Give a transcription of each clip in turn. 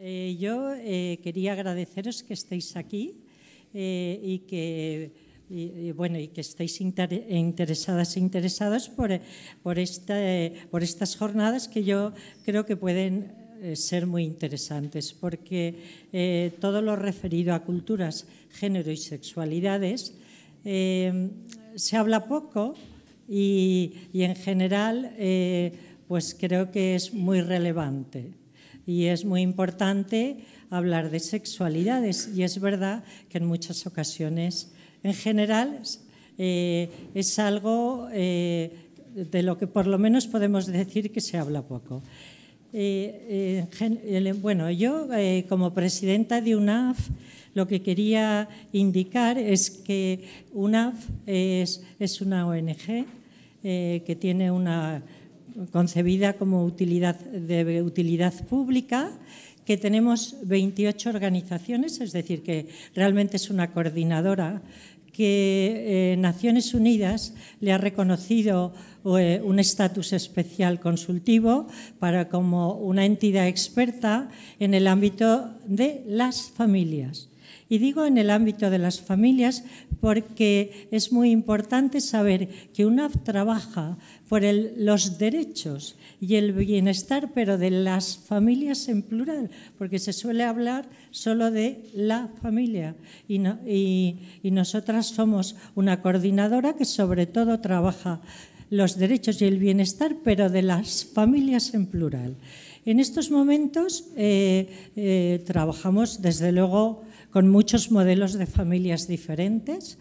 Eh, yo eh, quería agradeceros que estéis aquí eh, y que bueno y que estéis interesadas e interesados por, estas jornadas que yo creo que pueden ser muy interesantes porque todo lo referido a culturas, género y sexualidades se habla poco y, y en general pues creo que es muy relevante y es muy importante hablar de sexualidades. Y es verdad que en muchas ocasiones, en general, eh, es algo eh, de lo que por lo menos podemos decir que se habla poco. Eh, bueno, yo como presidenta de UNAF lo que quería indicar es que UNAF es una ONG que tiene una concebida como utilidad, de utilidad pública, que tenemos 28 organizaciones, es decir, que realmente es una coordinadora que eh, Naciones Unidas le ha reconocido eh, un estatus especial consultivo para como una entidad experta en el ámbito de las familias. Y digo en el ámbito de las familias porque es muy importante saber que UNAF trabaja por los derechos y el bienestar, pero de las familias en plural, porque se suele hablar solo de la familia. Y, nosotras somos una coordinadora que sobre todo trabaja los derechos y el bienestar, pero de las familias en plural. En estos momentos eh, eh, trabajamos, desde luego, con muchos modelos de familias diferentes.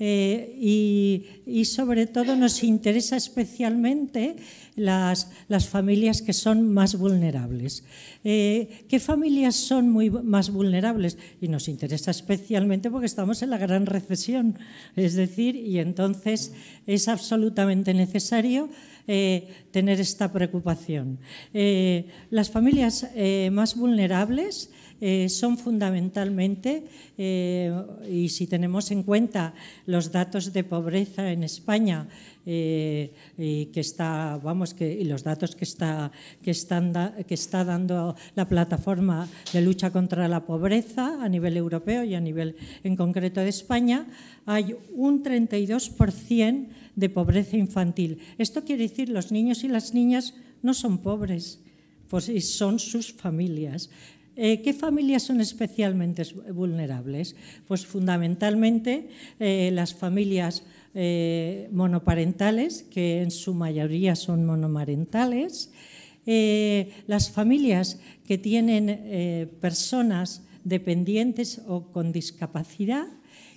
Eh, y, sobre todo nos interesa especialmente las, familias que son más vulnerables. Eh, ¿Qué familias son muy más vulnerables? Y nos interesa especialmente porque estamos en la gran recesión, es decir, y entonces es absolutamente necesario eh, tener esta preocupación. las familias más vulnerables eh, son fundamentalmente, eh, y si tenemos en cuenta los datos de pobreza en España, eh, y que está, vamos, los datos que está, que está dando la plataforma de lucha contra la pobreza a nivel europeo y a nivel en concreto de España, hay un 32% de pobreza infantil. Esto quiere decir los niños y las niñas no son pobres, pues son sus familias. Eh, ¿Qué familias son especialmente vulnerables? Pues fundamentalmente eh, las familias eh, monoparentales, que en su mayoría son monomarentales, las familias que tienen personas dependientes o con discapacidad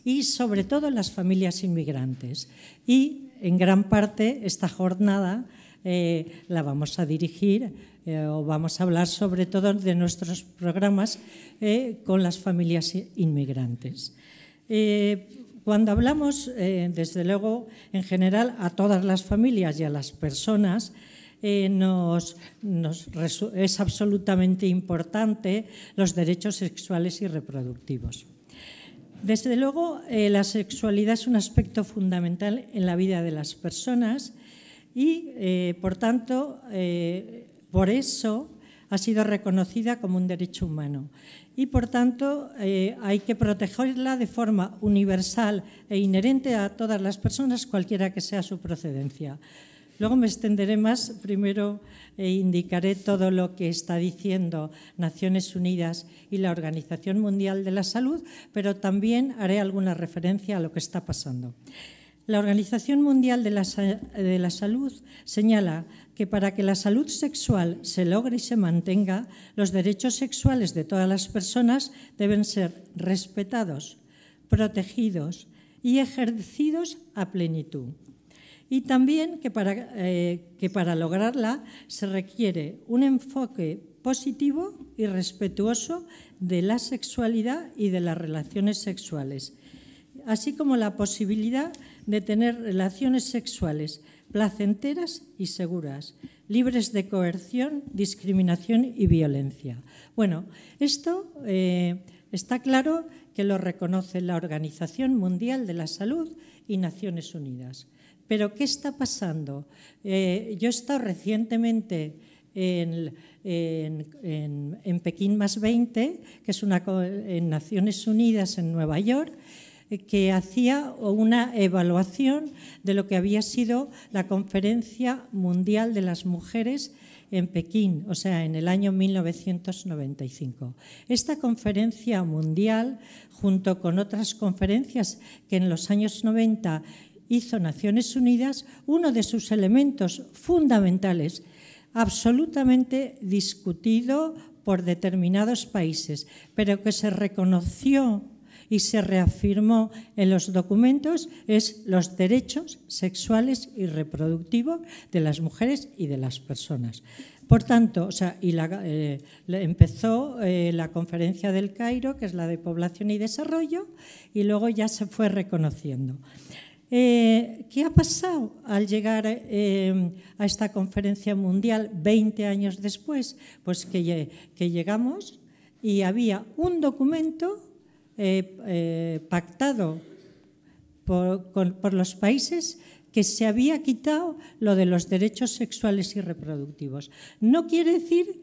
y sobre todo las familias inmigrantes. Y en gran parte esta jornada eh, la vamos a dirigir eh, o vamos a hablar sobre todo de nuestros programas eh, con las familias inmigrantes. cuando hablamos, desde luego, en general a todas las familias y a las personas, es absolutamente importante los derechos sexuales y reproductivos. Desde luego, la sexualidad es un aspecto fundamental en la vida de las personas y, eh, por tanto, eh, por eso ha sido reconocida como un derecho humano. Y, por tanto, eh, hay que protegerla de forma universal e inherente a todas las personas, cualquiera que sea su procedencia. Luego me extenderé más, primero indicaré todo lo que está diciendo Naciones Unidas y la Organización Mundial de la Salud, pero también haré alguna referencia a lo que está pasando. La Organización Mundial de la, Salud señala que para que la salud sexual se logre y se mantenga, los derechos sexuales de todas las personas deben ser respetados, protegidos y ejercidos a plenitud. Y también que para, eh, que para lograrla se requiere un enfoque positivo y respetuoso de la sexualidad y de las relaciones sexuales, así como la posibilidad de de tener relaciones sexuales placenteras y seguras, libres de coerción, discriminación y violencia. Bueno, esto eh, está claro que lo reconoce la Organización Mundial de la Salud y Naciones Unidas. Pero ¿qué está pasando? Eh, yo he estado recientemente en, en Pekín más 20, que es una en Naciones Unidas en Nueva York, que hacía una evaluación de lo que había sido la Conferencia Mundial de las Mujeres en Pekín, o sea, en el año 1995. Esta conferencia mundial, junto con otras conferencias que en los años 90 hizo Naciones Unidas, uno de sus elementos fundamentales, absolutamente discutido por determinados países, pero que se reconoció y se reafirmó en los documentos es los derechos sexuales y reproductivos de las mujeres y de las personas. Por tanto, o sea, y eh, empezó eh, la conferencia del Cairo, que es la de población y desarrollo, y luego ya se fue reconociendo. Eh, ¿Qué ha pasado al llegar a esta conferencia mundial 20 años después? Pues que llegamos y había un documento eh, eh, pactado por, los países que se había quitado lo de los derechos sexuales y reproductivos. No quiere decir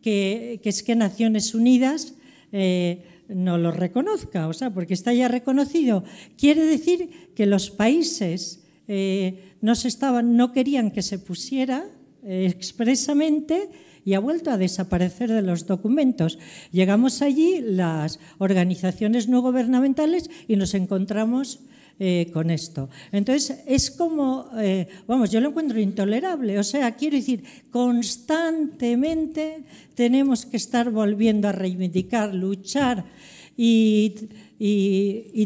que, es que Naciones Unidas eh, no lo reconozca, o sea, porque está ya reconocido. Quiere decir que los países no, querían que se pusiera expresamente y ha vuelto a desaparecer de los documentos. Llegamos allí las organizaciones no gubernamentales y nos encontramos eh, con esto. Entonces, es como, eh, vamos, yo lo encuentro intolerable. O sea, quiero decir, constantemente tenemos que estar volviendo a reivindicar, luchar y,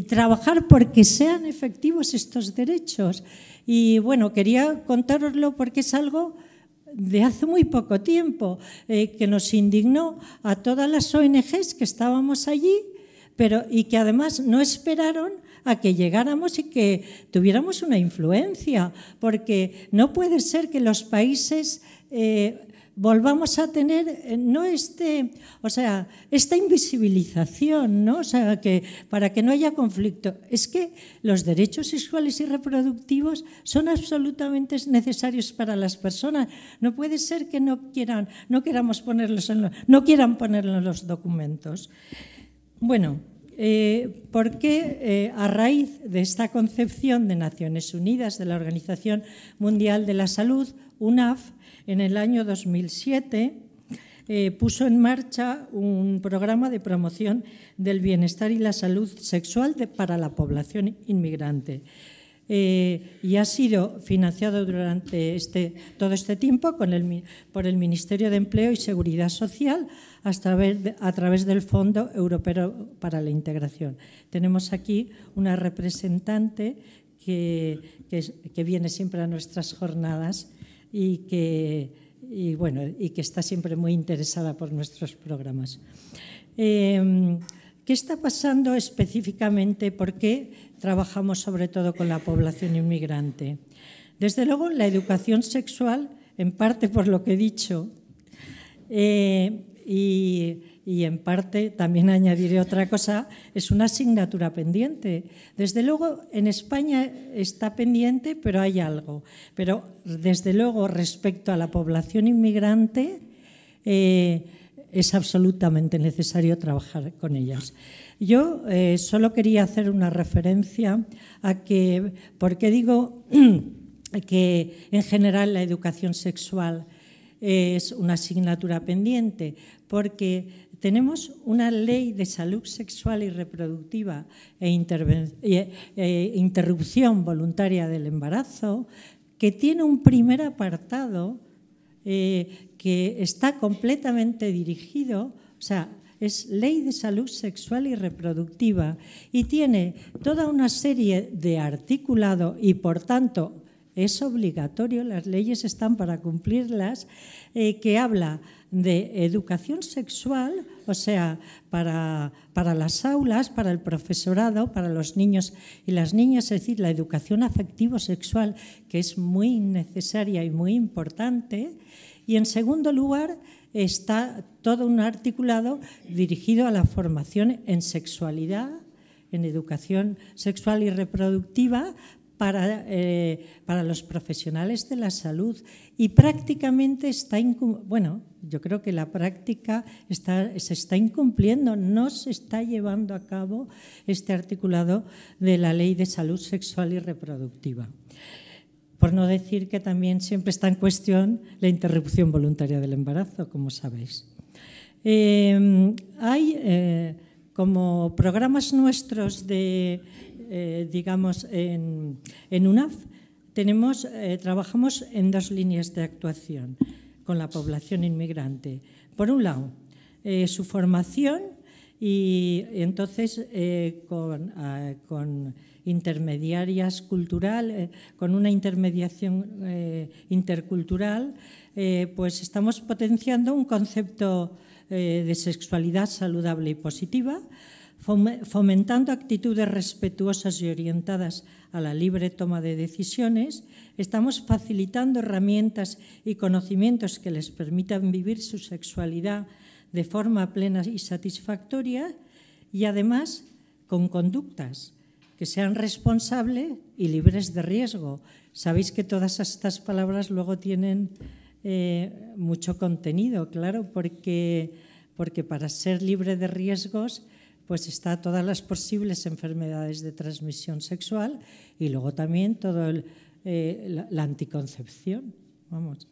trabajar porque sean efectivos estos derechos. Y bueno, quería contároslo porque es algo de hace muy poco tiempo, eh, que nos indignó a todas las ONGs que estábamos allí, pero, y que además no esperaron a que llegáramos y que tuviéramos una influencia, porque no puede ser que los países eh, volvamos a tener eh, no este, o sea, esta invisibilización, ¿no? O sea, que para que no haya conflicto, es que los derechos sexuales y reproductivos son absolutamente necesarios para las personas. No puede ser que no quieran, no queramos ponerlos en los, no quieran ponerlos los documentos. Bueno, eh, porque eh, a raíz de esta concepción de Naciones Unidas, de la Organización Mundial de la Salud, UNAF, en el año 2007, eh, puso en marcha un programa de promoción del bienestar y la salud sexual para la población inmigrante. Eh, y ha sido financiado durante este, todo este tiempo por el Ministerio de Empleo y Seguridad Social a través del Fondo Europeo para la Integración. Tenemos aquí una representante que viene siempre a nuestras jornadas y que, bueno, y que está siempre muy interesada por nuestros programas. Em, ¿Qué está pasando específicamente? ¿Por qué trabajamos sobre todo con la población inmigrante? Desde luego, la educación sexual, en parte por lo que he dicho, eh, y y en parte también añadiré otra cosa, es una asignatura pendiente. Desde luego, en España está pendiente, pero hay algo. Pero desde luego, respecto a la población inmigrante, eh, es absolutamente necesario trabajar con ellas. Yo eh, solo quería hacer una referencia a que, porque digo que en general la educación sexual es una asignatura pendiente, porque tenemos una ley de salud sexual y reproductiva e, e, e, e interrupción voluntaria del embarazo que tiene un primer apartado eh, que está completamente dirigido, o sea, es ley de salud sexual y reproductiva y tiene toda una serie de articulado y, por tanto, es obligatorio, las leyes están para cumplirlas, eh, que habla de educación sexual, o sea, para, para, las aulas, para el profesorado, para los niños y las niñas, es decir, la educación afectivo-sexual, que es muy necesaria y muy importante. Y en segundo lugar, está todo un articulado dirigido a la formación en sexualidad, en educación sexual y reproductiva para, eh, para los profesionales de la salud y prácticamente está, bueno, yo creo que la práctica está, se está incumpliendo, no se está llevando a cabo este articulado de la Ley de Salud Sexual y Reproductiva. Por no decir que también siempre está en cuestión la interrupción voluntaria del embarazo, como sabéis. Eh, hay eh, como programas nuestros de eh, digamos, en, UNAF, eh, trabajamos en dos líneas de actuación con la población inmigrante. Por un lado, eh, su formación y entonces con, con, intermediarias culturales con una intermediación intercultural, pues estamos potenciando un concepto de sexualidad saludable y positiva, fomentando actitudes respetuosas y orientadas a la libre toma de decisiones, estamos facilitando herramientas y conocimientos que les permitan vivir su sexualidad de forma plena y satisfactoria y además con conductas que sean responsables y libres de riesgo. Sabéis que todas estas palabras luego tienen eh, mucho contenido, claro, porque, porque para ser libre de riesgos pues está todas las posibles enfermedades de transmisión sexual y luego también toda eh, la, anticoncepción. Vamos.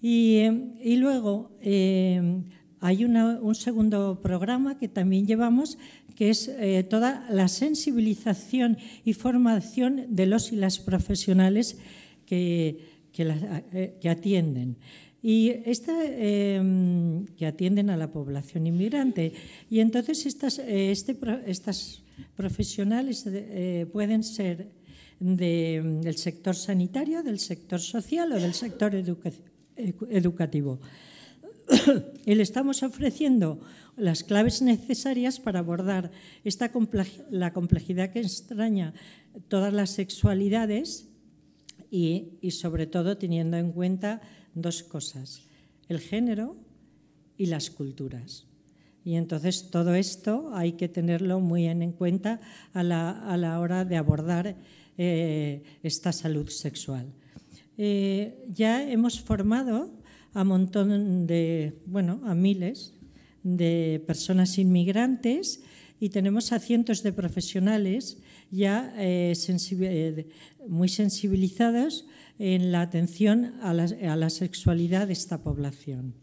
Y, eh, luego eh, hay un segundo programa que también llevamos, que es toda la sensibilización y formación de los y las profesionales que, que atienden. Y esta, em, que atienden a la población inmigrante. Y entonces estas, eh, este, estas profesionales eh, pueden ser del sector sanitario, del sector social o del sector educativo. y le estamos ofreciendo las claves necesarias para abordar esta la complejidad que extraña todas las sexualidades y, y sobre todo teniendo en cuenta dos cosas, el género y las culturas. Y entonces todo esto hay que tenerlo muy en cuenta a la, hora de abordar eh, esta salud sexual. Eh, ya hemos formado a montón de, bueno, a miles de personas inmigrantes y tenemos a cientos de profesionales ya eh, eh, muy sensibilizados en la atención a la, sexualidad de esta población.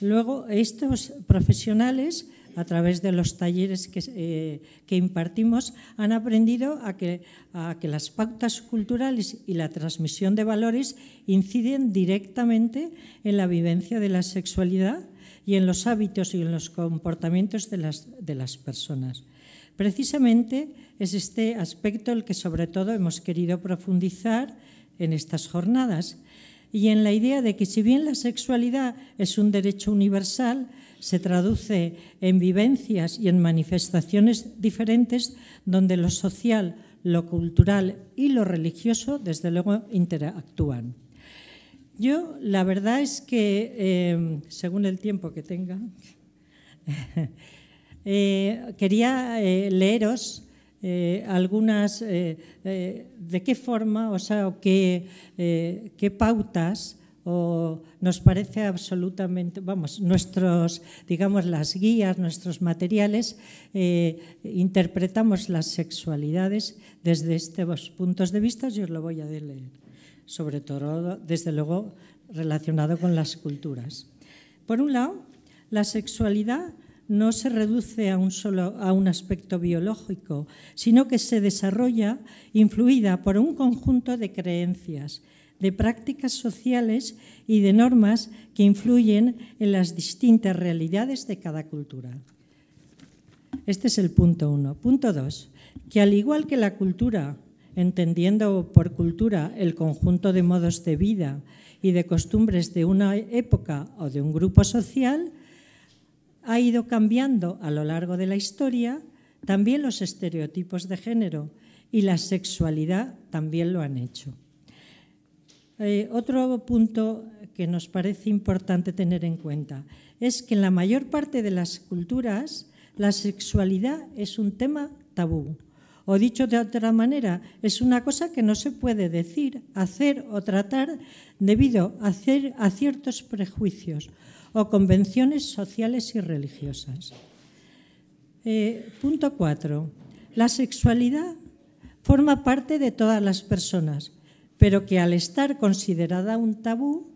Luego, estos profesionales, a través de los talleres eh, que, impartimos, han aprendido a que, a que las pautas culturales y la transmisión de valores inciden directamente en la vivencia de la sexualidad y en los hábitos y en los comportamientos de las, de las personas. Precisamente es este aspecto el que sobre todo hemos querido profundizar en estas jornadas y en la idea de que si bien la sexualidad es un derecho universal, se traduce en vivencias y en manifestaciones diferentes donde lo social, lo cultural y lo religioso desde luego interactúan. Yo, la verdad es que, em, según el tiempo que tenga, eh, quería eh, leeros eh, algunas, de qué forma, o sea, qué, pautas o nos parece absolutamente, vamos, nuestros, digamos, las guías, nuestros materiales, interpretamos las sexualidades desde estos puntos de vista, yo os lo voy a leer sobre todo, desde luego, relacionado con las culturas. Por un lado, la sexualidad no se reduce a un, solo, a un aspecto biológico, sino que se desarrolla influida por un conjunto de creencias, de prácticas sociales y de normas que influyen en las distintas realidades de cada cultura. Este es el punto uno. Punto dos, que al igual que la cultura entendiendo por cultura el conjunto de modos de vida y de costumbres de una época o de un grupo social, ha ido cambiando a lo largo de la historia también los estereotipos de género y la sexualidad también lo han hecho. Eh, otro punto que nos parece importante tener en cuenta es que en la mayor parte de las culturas la sexualidad es un tema tabú o dicho de otra manera, es una cosa que no se puede decir, hacer o tratar debido a, ciertos prejuicios o convenciones sociales y religiosas. Eh, punto 4. La sexualidad forma parte de todas las personas, pero que al estar considerada un tabú,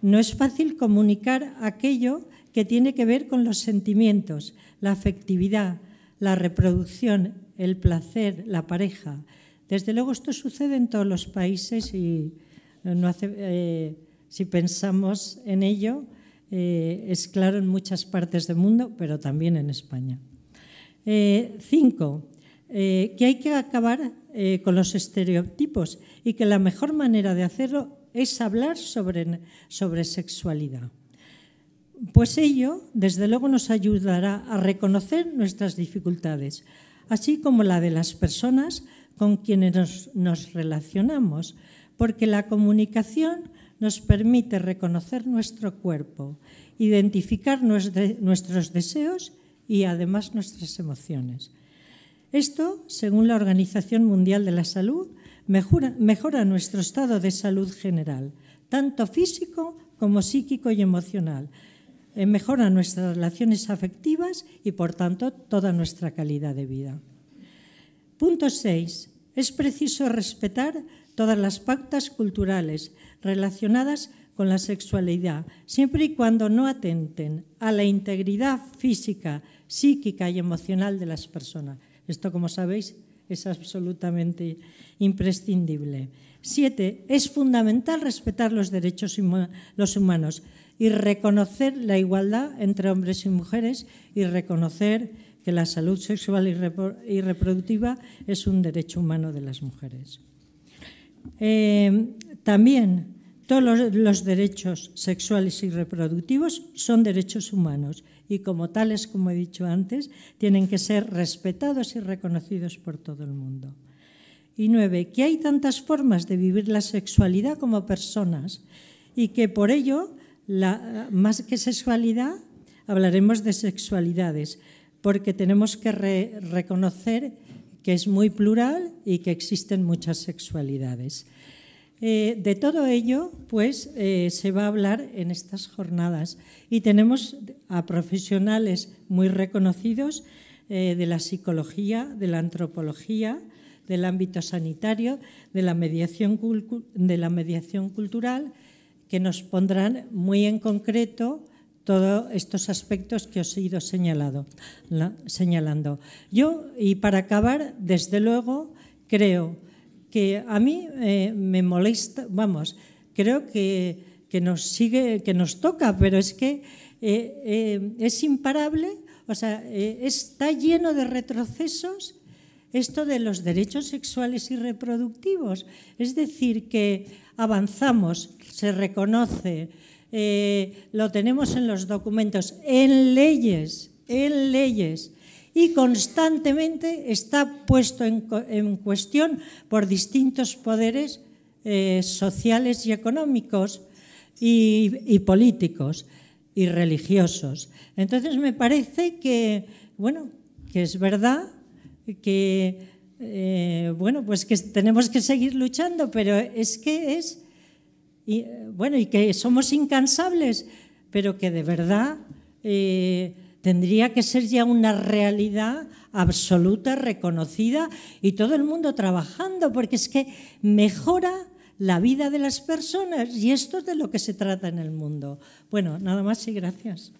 no es fácil comunicar aquello que tiene que ver con los sentimientos, la afectividad, la reproducción, el placer, la pareja. Desde luego esto sucede en todos los países y eh, eh, si pensamos en ello, eh, es claro en muchas partes del mundo, pero también en España. cinco, que hay que acabar con los estereotipos y que la mejor manera de hacerlo es hablar sobre, sobre sexualidad. Pues ello, desde luego, nos ayudará a reconocer nuestras dificultades, así como la de las personas con quienes nos, relacionamos, porque la comunicación nos permite reconocer nuestro cuerpo, identificar nuestros deseos y además nuestras emociones. Esto, según la Organización Mundial de la Salud, mejora, nuestro estado de salud general, tanto físico como psíquico y emocional, mejora nuestras relaciones afectivas y, por tanto, toda nuestra calidad de vida. Punto 6. Es preciso respetar todas las pautas culturales relacionadas con la sexualidad, siempre y cuando no atenten a la integridad física, psíquica y emocional de las personas. Esto, como sabéis, es absolutamente imprescindible. Siete, es fundamental respetar los derechos los humanos y reconocer la igualdad entre hombres y mujeres y reconocer que la salud sexual y, reproductiva es un derecho humano de las mujeres. Eh, también todos los, derechos sexuales y reproductivos son derechos humanos y como tales, como he dicho antes, tienen que ser respetados y reconocidos por todo el mundo. Y nueve, que hay tantas formas de vivir la sexualidad como personas y que por ello, más que sexualidad, hablaremos de sexualidades, porque tenemos que reconocer que es muy plural y que existen muchas sexualidades. Eh, de todo ello, pues, eh, se va a hablar en estas jornadas y tenemos a profesionales muy reconocidos eh, de la psicología, de la antropología, del ámbito sanitario, de la mediación, cultural, que nos pondrán muy en concreto todos estos aspectos que os he ido señalando. Yo, y para acabar, desde luego, creo que a mí eh, me molesta, vamos, creo que, nos sigue, que nos toca, pero es que eh, eh, es imparable, o sea, está lleno de retrocesos esto de los derechos sexuales y reproductivos. Es decir, que avanzamos, se reconoce, eh, lo tenemos en los documentos, en leyes, en leyes, y constantemente está puesto en, cuestión por distintos poderes eh, sociales y económicos y, y políticos y religiosos. Entonces me parece que, bueno, que es verdad que, eh, bueno, pues que tenemos que seguir luchando, pero es que es, y, eh, bueno, y que somos incansables, pero que de verdad eh, tendría que ser ya una realidad absoluta, reconocida y todo el mundo trabajando, porque es que mejora la vida de las personas y esto es de lo que se trata en el mundo. Bueno, nada más y gracias.